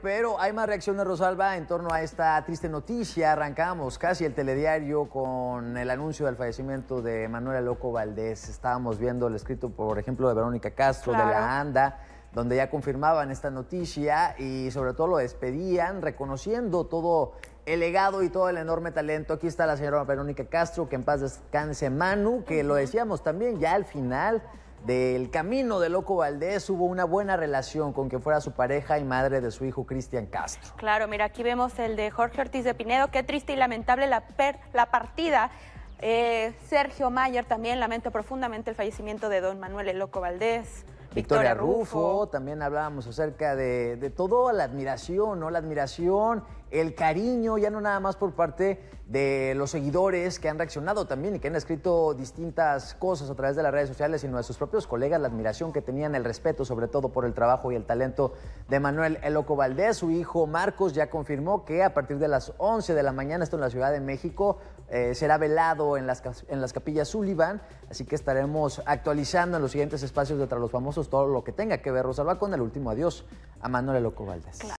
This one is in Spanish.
Pero hay más reacciones, Rosalba, en torno a esta triste noticia. Arrancamos casi el telediario con el anuncio del fallecimiento de Manuela Loco Valdés. Estábamos viendo el escrito, por ejemplo, de Verónica Castro, de la ANDA, donde ya confirmaban esta noticia y sobre todo lo despedían, reconociendo todo el legado y todo el enorme talento. Aquí está la señora Verónica Castro, que en paz descanse Manu, que lo decíamos también ya al final del camino de Loco Valdés hubo una buena relación con quien fuera su pareja y madre de su hijo Cristian Castro. Claro, mira, aquí vemos el de Jorge Ortiz de Pinedo. Qué triste y lamentable la, la partida eh, Sergio Mayer también lamento profundamente el fallecimiento de don Manuel El Loco Valdés. Victoria, Rufo. también hablábamos acerca de, todo, la admiración, ¿no? La admiración, el cariño, ya no nada más por parte de los seguidores que han reaccionado también y que han escrito distintas cosas a través de las redes sociales, sino de sus propios colegas, la admiración que tenían, el respeto sobre todo por el trabajo y el talento de Manuel Eloco Valdés. Su hijo Marcos ya confirmó que a partir de las 11 de la mañana, esto en la Ciudad de México, eh, será velado en las, en las capillas Sullivan, así que estaremos actualizando en los siguientes espacios de Tras los Famosos todo lo que tenga que ver Rosalba con el último adiós a Manuel Loco Valdés.